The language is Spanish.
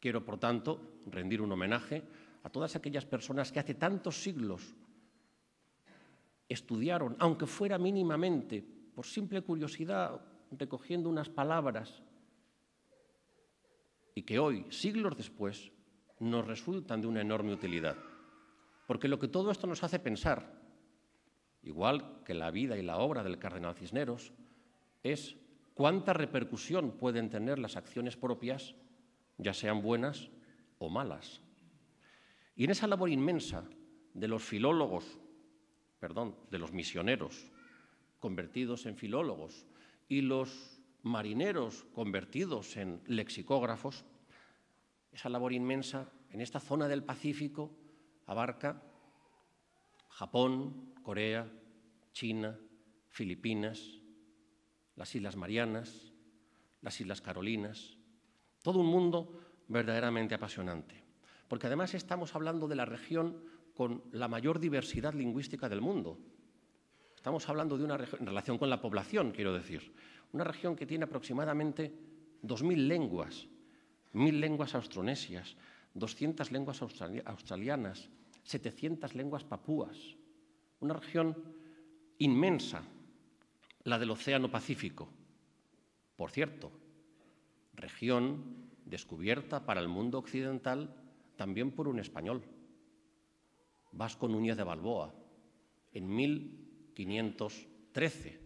Quiero, por tanto, rendir un homenaje a todas aquellas personas que hace tantos siglos estudiaron, aunque fuera mínimamente, por simple curiosidad, recogiendo unas palabras, y que hoy, siglos después, nos resultan de una enorme utilidad. Porque lo que todo esto nos hace pensar, igual que la vida y la obra del cardenal Cisneros, es cuánta repercusión pueden tener las acciones propias ya sean buenas o malas. Y en esa labor inmensa de los filólogos, perdón, de los misioneros convertidos en filólogos y los marineros convertidos en lexicógrafos, esa labor inmensa en esta zona del Pacífico abarca Japón, Corea, China, Filipinas, las Islas Marianas, las Islas Carolinas, todo un mundo verdaderamente apasionante. Porque además estamos hablando de la región con la mayor diversidad lingüística del mundo. Estamos hablando de una región, en relación con la población, quiero decir, una región que tiene aproximadamente 2.000 lenguas, 1.000 lenguas austronesias, 200 lenguas australianas, 700 lenguas papúas. Una región inmensa, la del Océano Pacífico. Por cierto, región descubierta para el mundo occidental también por un español, Vasco Núñez de Balboa, en 1513